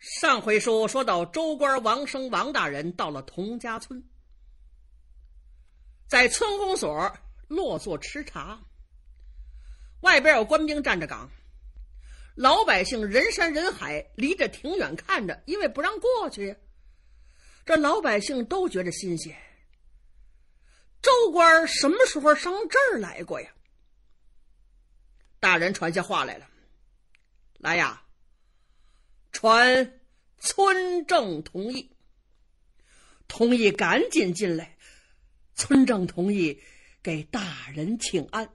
上回书说到，州官王生王大人到了童家村，在村公所落座吃茶，外边有官兵站着岗，老百姓人山人海，离着挺远看着，因为不让过去，这老百姓都觉着新鲜。州官什么时候上这儿来过呀？大人传下话来了，来呀！传村正同意，同意赶紧进来。村正同意给大人请安。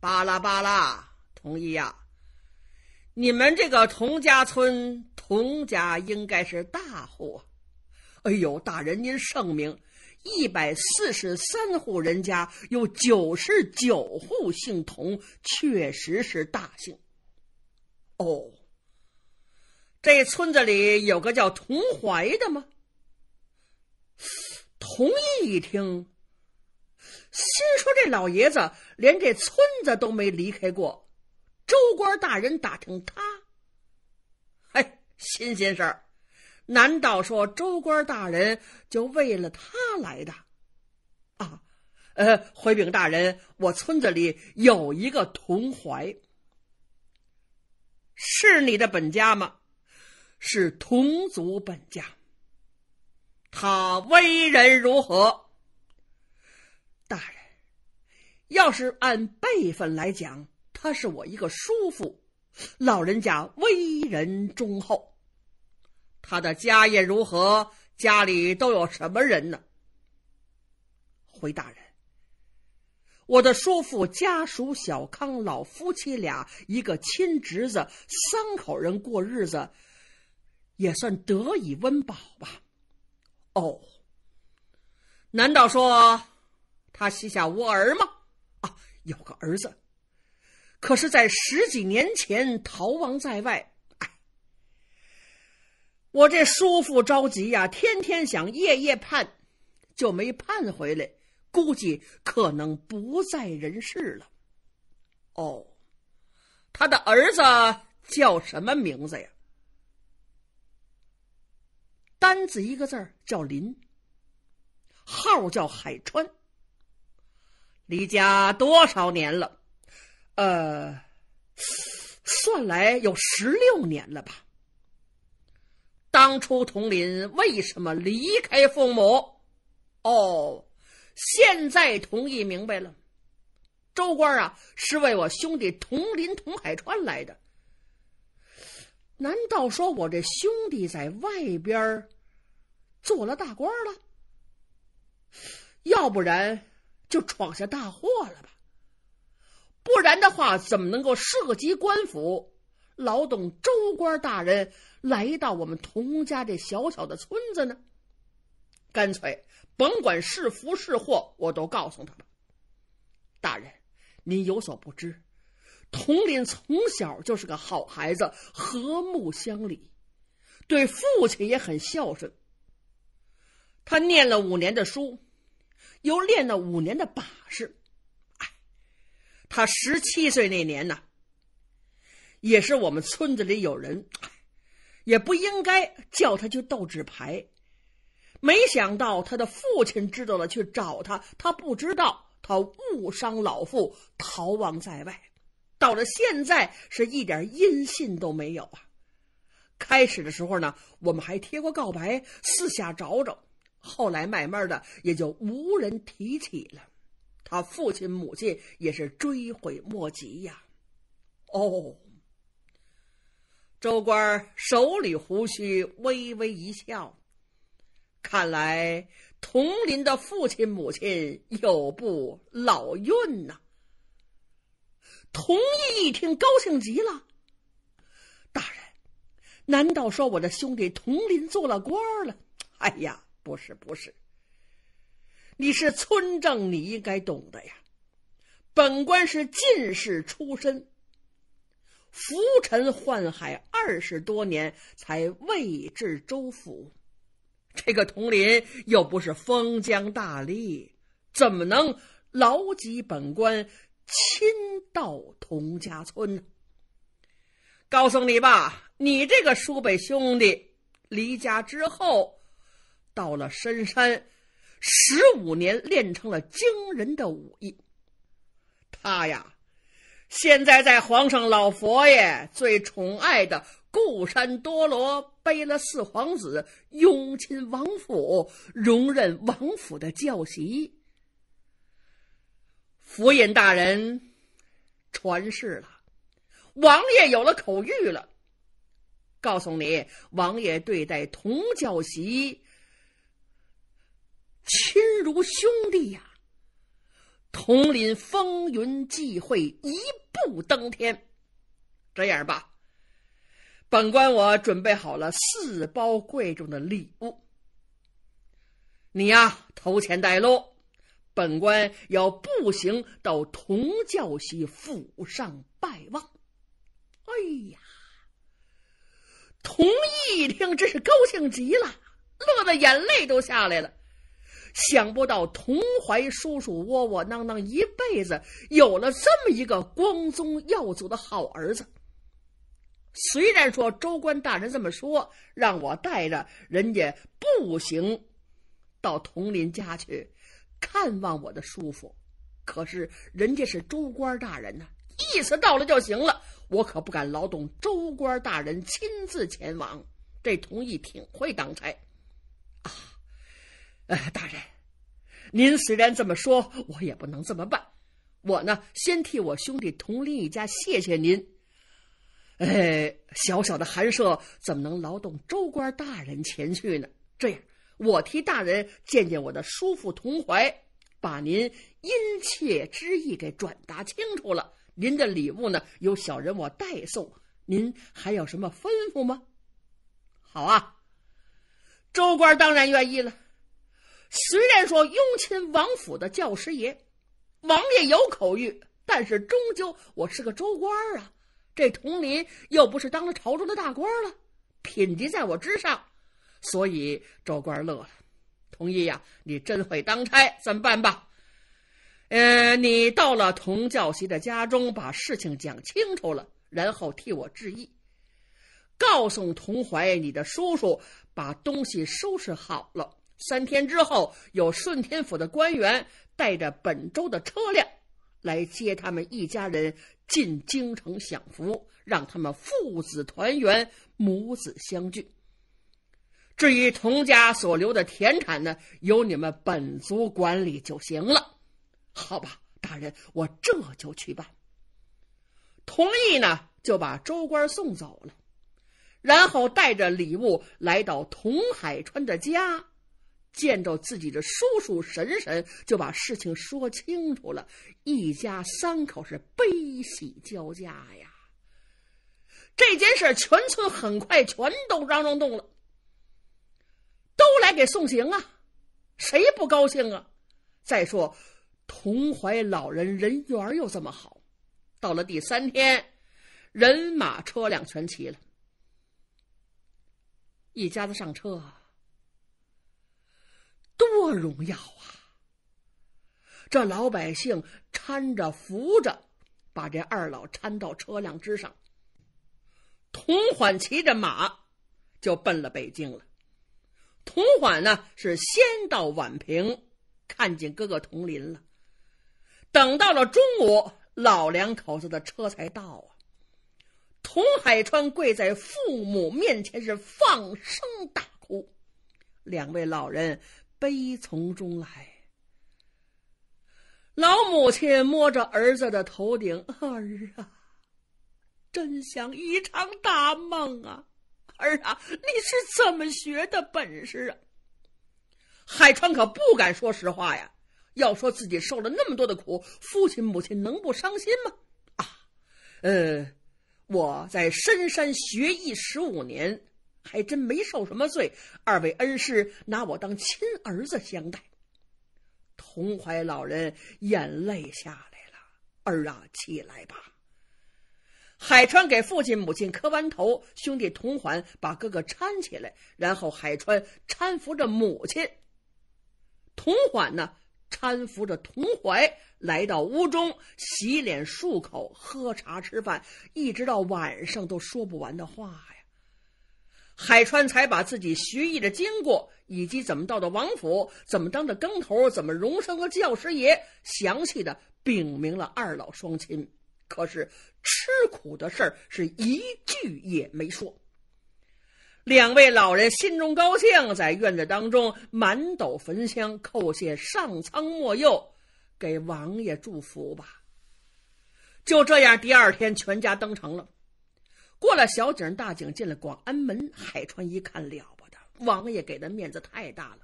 巴拉巴拉，同意呀！你们这个童家村童家应该是大户。哎呦，大人您圣明！一百四十三户人家，有九十九户姓童，确实是大姓。哦。这村子里有个叫童怀的吗？童意一听，心说：“这老爷子连这村子都没离开过，州官大人打听他，哎，新鲜事儿！难道说州官大人就为了他来的？”啊，呃，回禀大人，我村子里有一个童怀，是你的本家吗？是同族本家，他为人如何？大人，要是按辈分来讲，他是我一个叔父，老人家为人忠厚。他的家业如何？家里都有什么人呢？回大人，我的叔父家属小康，老夫妻俩，一个亲侄子，三口人过日子。也算得以温饱吧。哦，难道说他膝下无儿吗？啊，有个儿子，可是在十几年前逃亡在外。哎，我这叔父着急呀，天天想，夜夜盼，就没盼回来。估计可能不在人世了。哦，他的儿子叫什么名字呀？单字一个字儿叫林，号叫海川。离家多少年了？呃，算来有十六年了吧。当初童林为什么离开父母？哦，现在同意明白了。周官啊，是为我兄弟童林童海川来的。难道说我这兄弟在外边儿？做了大官了，要不然就闯下大祸了吧？不然的话，怎么能够涉及官府、劳动州官大人来到我们童家这小小的村子呢？干脆甭管是福是祸，我都告诉他吧。大人，您有所不知，童林从小就是个好孩子，和睦乡里，对父亲也很孝顺。他念了五年的书，又练了五年的把式。他十七岁那年呢，也是我们村子里有人，也不应该叫他去斗纸牌。没想到他的父亲知道了去找他，他不知道，他误伤老父，逃亡在外。到了现在，是一点音信都没有啊！开始的时候呢，我们还贴过告白，四下找找。后来慢慢的也就无人提起了，他父亲母亲也是追悔莫及呀。哦，周官手里胡须微微一笑，看来童林的父亲母亲有不老运呐。童义一听高兴极了，大人，难道说我的兄弟童林做了官了？哎呀！不是不是，你是村正，你应该懂的呀。本官是进士出身，浮沉宦海二十多年，才未至州府。这个佟林又不是封疆大吏，怎么能劳及本官亲到佟家村呢？告诉你吧，你这个叔辈兄弟离家之后。到了深山，十五年练成了惊人的武艺。他呀，现在在皇上老佛爷最宠爱的固山多罗贝勒四皇子雍亲王府，荣任王府的教习。府尹大人传世了，王爷有了口谕了，告诉你，王爷对待童教习。亲如兄弟呀，同林风云际会，一步登天。这样吧，本官我准备好了四包贵重的礼物，你呀投钱带路，本官要步行到同教习府上拜望。哎呀，同义一听，真是高兴极了，乐得眼泪都下来了。想不到同怀叔叔窝窝囊囊一辈子，有了这么一个光宗耀祖的好儿子。虽然说州官大人这么说，让我带着人家步行到同林家去看望我的叔父，可是人家是州官大人呢，意思到了就行了。我可不敢劳动州官大人亲自前往。这同意挺会当差。大人，您虽然这么说，我也不能这么办。我呢，先替我兄弟佟林一家谢谢您。哎，小小的寒舍怎么能劳动州官大人前去呢？这样，我替大人见见我的叔父佟怀，把您殷切之意给转达清楚了。您的礼物呢，由小人我代送。您还有什么吩咐吗？好啊，州官当然愿意了。虽然说雍亲王府的教师爷，王爷有口谕，但是终究我是个州官啊，这童林又不是当了朝中的大官了，品级在我之上，所以州官乐了，同意呀，你真会当差，怎么办吧？嗯，你到了童教习的家中，把事情讲清楚了，然后替我致意，告诉童怀你的叔叔，把东西收拾好了。三天之后，有顺天府的官员带着本州的车辆，来接他们一家人进京城享福，让他们父子团圆、母子相聚。至于童家所留的田产呢，由你们本族管理就行了，好吧？大人，我这就去办。同意呢，就把州官送走了，然后带着礼物来到童海川的家。见着自己的叔叔婶婶，就把事情说清楚了。一家三口是悲喜交加呀。这件事全村很快全都嚷嚷动了，都来给送行啊，谁不高兴啊？再说，同怀老人人缘又这么好，到了第三天，人马车辆全齐了，一家子上车。多荣耀啊！这老百姓搀着扶着，把这二老搀到车辆之上。童缓骑着马，就奔了北京了。童缓呢是先到宛平，看见哥哥童林了。等到了中午，老两口子的车才到啊。童海川跪在父母面前是放声大哭，两位老人。悲从中来，老母亲摸着儿子的头顶：“儿啊，真像一场大梦啊！儿啊，你是怎么学的本事啊？”海川可不敢说实话呀，要说自己受了那么多的苦，父亲母亲能不伤心吗？啊，呃，我在深山学艺十五年。还真没受什么罪，二位恩师拿我当亲儿子相待。童怀老人眼泪下来了，儿啊，起来吧。海川给父亲母亲磕完头，兄弟童缓把哥哥搀起来，然后海川搀扶着母亲。童缓呢，搀扶着童怀来到屋中洗脸漱口，喝茶吃饭，一直到晚上都说不完的话呀。海川才把自己学艺的经过，以及怎么到的王府，怎么当的更头，怎么荣升了教师爷，详细的禀明了二老双亲。可是吃苦的事儿是一句也没说。两位老人心中高兴，在院子当中满斗焚香，叩谢上苍莫佑，给王爷祝福吧。就这样，第二天全家登城了。过了小井、大井，进了广安门。海川一看了不得，王爷给的面子太大了。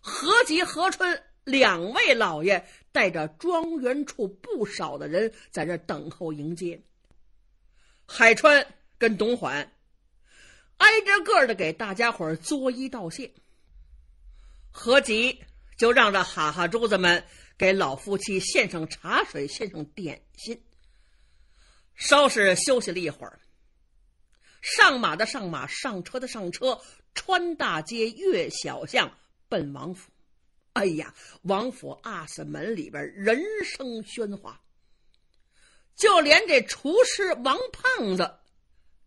何吉、何春两位老爷带着庄园处不少的人在这等候迎接。海川跟董缓挨着个的给大家伙作揖道谢。何吉就让着哈哈珠子们给老夫妻献上茶水、献上点心，稍事休息了一会儿。上马的上马，上车的上车，穿大街越小巷，奔王府。哎呀，王府二门里边人声喧哗，就连这厨师王胖子，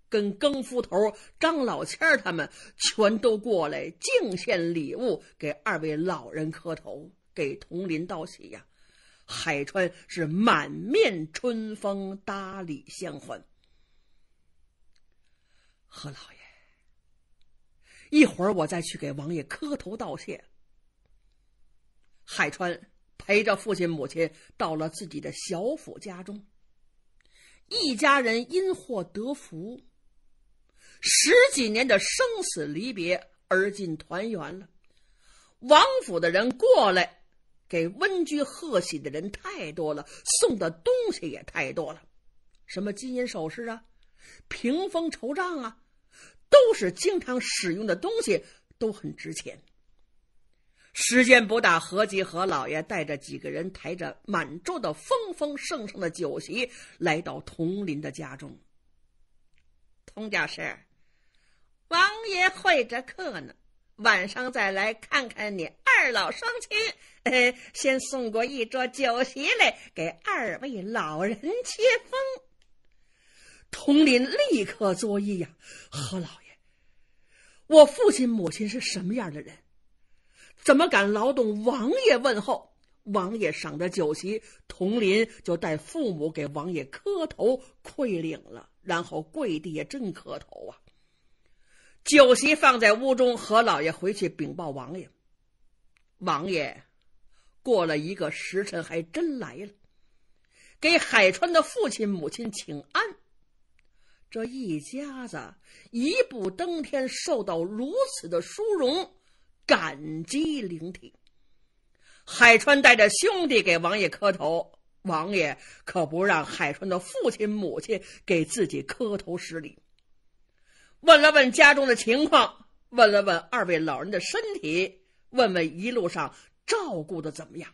跟更夫头张老千他们，全都过来敬献礼物，给二位老人磕头，给佟林道喜呀。海川是满面春风，搭礼相欢。何老爷，一会儿我再去给王爷磕头道谢。海川陪着父亲母亲到了自己的小府家中，一家人因祸得福，十几年的生死离别而尽团圆了。王府的人过来给温居贺喜的人太多了，送的东西也太多了，什么金银首饰啊，屏风绸帐啊。都是经常使用的东西，都很值钱。时间不大，何吉何老爷带着几个人抬着满桌的丰丰盛盛的酒席，来到佟林的家中。佟家师，王爷会着客呢，晚上再来看看你二老双亲。哎，先送过一桌酒席来给二位老人接风。佟林立刻作揖呀，何老。我父亲母亲是什么样的人，怎么敢劳动王爷问候？王爷赏的酒席，佟林就带父母给王爷磕头跪领了，然后跪地下真磕头啊。酒席放在屋中，何老爷回去禀报王爷。王爷过了一个时辰，还真来了，给海川的父亲母亲请安。这一家子一步登天，受到如此的殊荣，感激灵体。海川带着兄弟给王爷磕头，王爷可不让海川的父亲母亲给自己磕头施礼。问了问家中的情况，问了问二位老人的身体，问问一路上照顾的怎么样。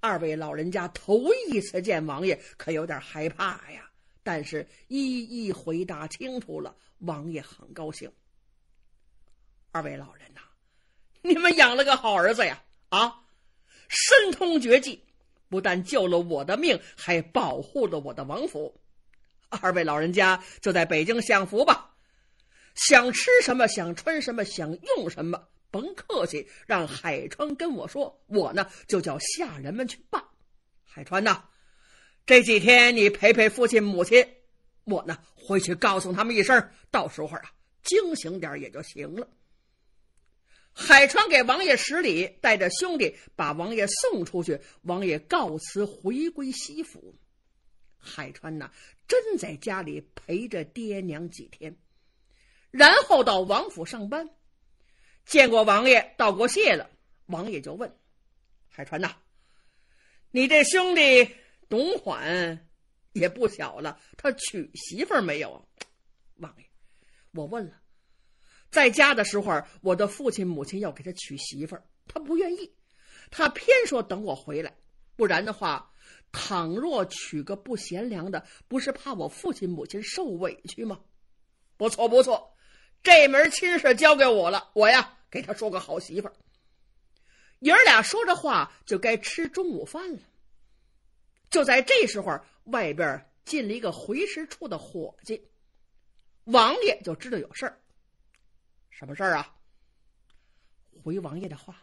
二位老人家头一次见王爷，可有点害怕呀。但是，一一回答清楚了，王爷很高兴。二位老人呐，你们养了个好儿子呀！啊，身通绝技，不但救了我的命，还保护了我的王府。二位老人家就在北京享福吧，想吃什么，想穿什么，想用什么，甭客气，让海川跟我说，我呢就叫下人们去办。海川呐。这几天你陪陪父亲母亲，我呢回去告诉他们一声，到时候啊，惊醒点也就行了。海川给王爷施礼，带着兄弟把王爷送出去。王爷告辞，回归西府。海川呢，真在家里陪着爹娘几天，然后到王府上班，见过王爷，道过谢了。王爷就问：“海川呐，你这兄弟？”董缓也不小了，他娶媳妇没有？王爷，我问了，在家的时候，我的父亲母亲要给他娶媳妇儿，他不愿意，他偏说等我回来，不然的话，倘若娶个不贤良的，不是怕我父亲母亲受委屈吗？不错不错，这门亲事交给我了，我呀，给他说个好媳妇儿。爷儿俩说着话，就该吃中午饭了。就在这时候，外边进了一个回事处的伙计，王爷就知道有事儿。什么事儿啊？回王爷的话，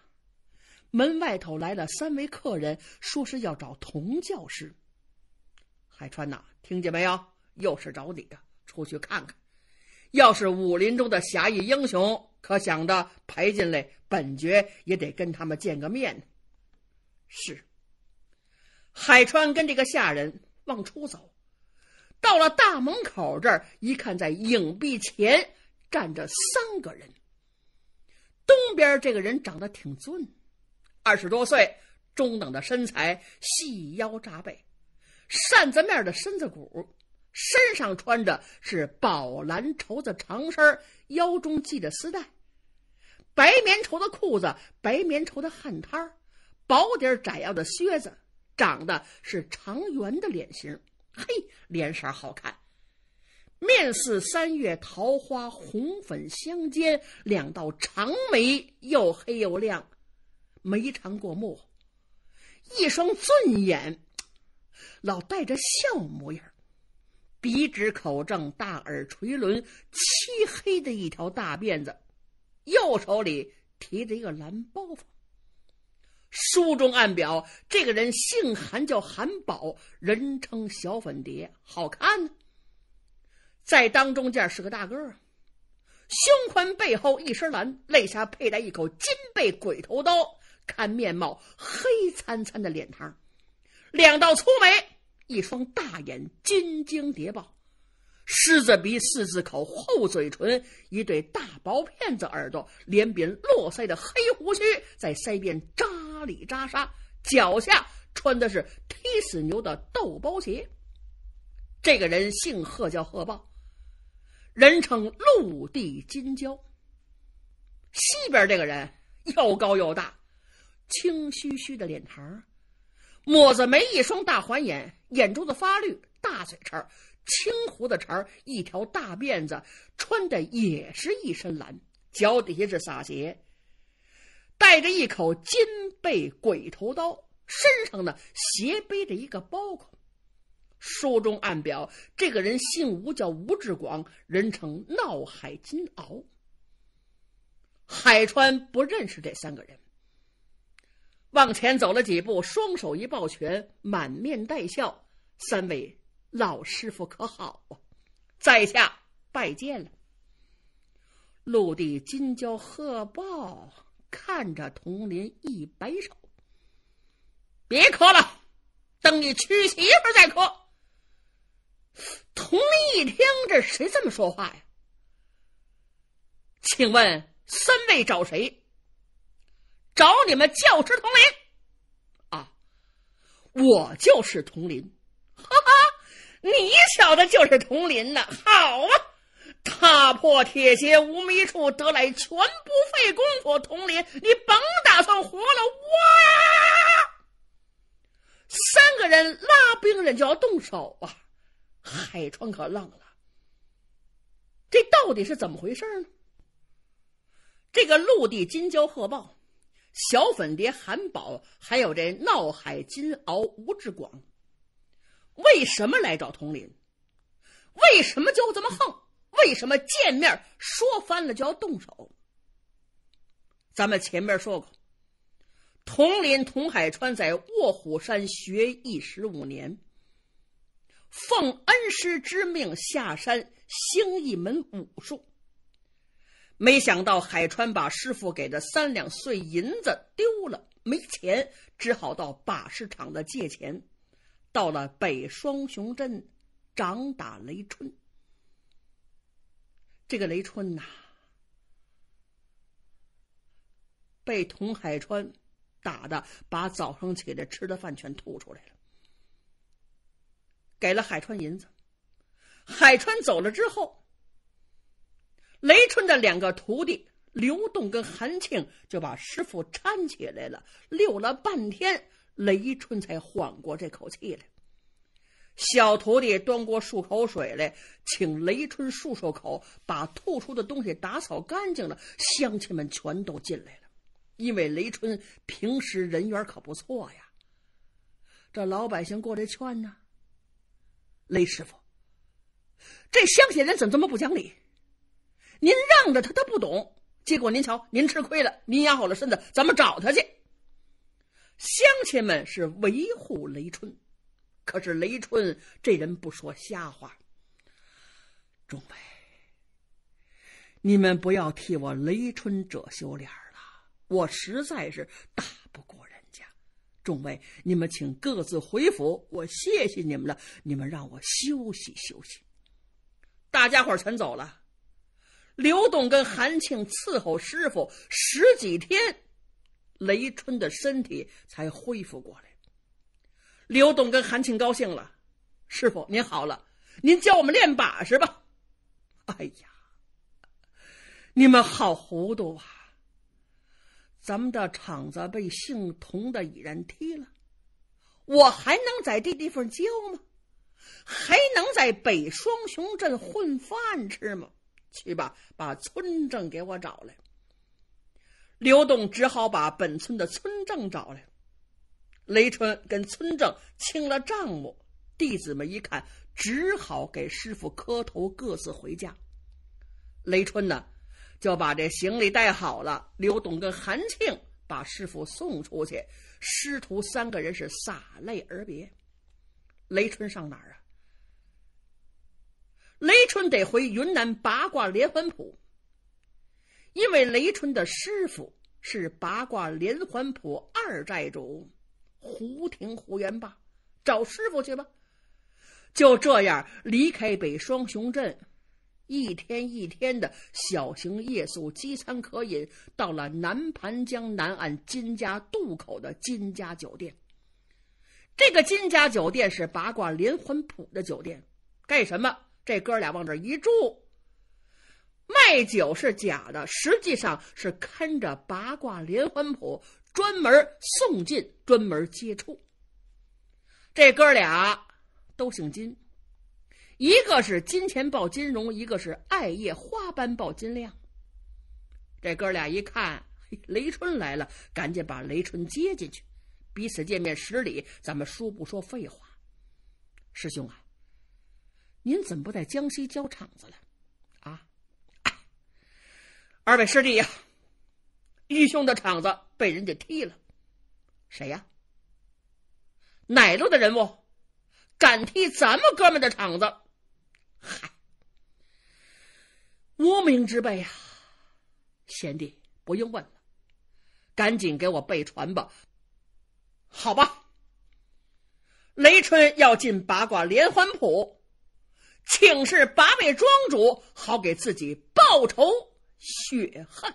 门外头来了三位客人，说是要找童教师。海川呐，听见没有？又是找你的，出去看看。要是武林中的侠义英雄，可想的排进来，本爵也得跟他们见个面。是。海川跟这个下人往出走，到了大门口这儿一看，在影壁前站着三个人。东边这个人长得挺俊，二十多岁，中等的身材，细腰扎背，扇子面的身子骨，身上穿着是宝蓝绸子长衫，腰中系着丝带，白棉绸的裤子，白棉绸的汗衫薄底窄腰的靴子。长得是长圆的脸型，嘿，脸色好看，面似三月桃花，红粉相间，两道长眉又黑又亮，眉长过目，一双俊眼，老带着笑模样，鼻直口正，大耳垂轮，漆黑的一条大辫子，右手里提着一个蓝包袱。书中暗表，这个人姓韩，叫韩宝，人称小粉蝶，好看呢。在当中间是个大个儿，胸宽背后一身蓝，肋下佩戴一口金背鬼头刀。看面貌，黑灿灿的脸膛，两道粗眉，一双大眼，金睛叠豹，狮子鼻，四字口，厚嘴唇，一对大薄片子耳朵，连扁络腮的黑胡须在腮边扎。里扎沙，脚下穿的是踢死牛的豆包鞋。这个人姓贺，叫贺豹，人称陆地金蛟。西边这个人又高又大，青须须的脸膛，抹子没一双大环眼，眼珠子发绿，大嘴唇，青胡子茬，一条大辫子，穿的也是一身蓝，脚底下是洒鞋。带着一口金背鬼头刀，身上呢斜背着一个包裹。书中暗表，这个人姓吴，叫吴志广，人称闹海金鳌。海川不认识这三个人，往前走了几步，双手一抱拳，满面带笑：“三位老师傅可好啊？在下拜见了陆地金蛟鹤报。看着佟林一摆手：“别磕了，等你娶媳妇再磕。”佟林一听，这谁这么说话呀？请问三位找谁？找你们教师佟林，啊，我就是佟林，哈哈，你小子就是佟林呐，好啊。踏破铁鞋无觅处，得来全不费工夫。佟林，你甭打算活了！哇！三个人拉兵刃就要动手啊！海川可愣了，这到底是怎么回事呢？这个陆地金蛟鹤豹、小粉蝶韩宝，还有这闹海金鳌吴志广，为什么来找佟林？为什么就这么横？为什么见面说翻了就要动手？咱们前面说过，佟林、佟海川在卧虎山学艺十五年，奉恩师之命下山兴一门武术。没想到海川把师傅给的三两碎银子丢了，没钱，只好到把式场的借钱。到了北双雄镇，掌打雷春。这个雷春呐，被童海川打的，把早上起来吃的饭全吐出来了，给了海川银子。海川走了之后，雷春的两个徒弟刘栋跟韩庆就把师傅搀起来了，溜了半天，雷春才缓过这口气来。小徒弟端锅漱口水来，请雷春漱漱口，把吐出的东西打扫干净了。乡亲们全都进来了，因为雷春平时人缘可不错呀。这老百姓过来劝呢：“雷师傅，这乡下人怎这么不讲理？您让着他，他不懂。结果您瞧，您吃亏了。您养好了身子，咱们找他去？”乡亲们是维护雷春。可是雷春这人不说瞎话，众位，你们不要替我雷春遮羞脸了，我实在是打不过人家。众位，你们请各自回府，我谢谢你们了。你们让我休息休息。大家伙全走了，刘董跟韩庆伺候师傅十几天，雷春的身体才恢复过来。刘栋跟韩庆高兴了，师傅您好了，您教我们练把式吧。哎呀，你们好糊涂啊！咱们的场子被姓童的已人踢了，我还能在这地方教吗？还能在北双雄镇混饭吃吗？去吧，把村正给我找来。刘栋只好把本村的村正找来。雷春跟村正清了账目，弟子们一看，只好给师傅磕头，各自回家。雷春呢，就把这行李带好了。刘董跟韩庆把师傅送出去，师徒三个人是洒泪而别。雷春上哪儿啊？雷春得回云南八卦连环谱，因为雷春的师傅是八卦连环谱二寨主。胡庭胡元霸，找师傅去吧。就这样离开北双雄镇，一天一天的小行夜宿，饥餐渴饮，到了南盘江南岸金家渡口的金家酒店。这个金家酒店是八卦连环谱的酒店，干什么？这哥俩往这一住，卖酒是假的，实际上是看着八卦连环谱。专门送进，专门接触。这哥俩都姓金，一个是金钱豹金荣，一个是艾叶花斑豹金亮。这哥俩一看雷春来了，赶紧把雷春接进去，彼此见面十里，咱们说不说废话？师兄啊，您怎么不在江西交场子了？啊，二位师弟呀，玉兄的场子。被人家踢了，谁呀？哪路的人物，敢踢咱们哥们的场子？嗨，无名之辈啊！贤弟，不用问了，赶紧给我备船吧。好吧。雷春要进八卦连环谱，请示八位庄主，好给自己报仇雪恨。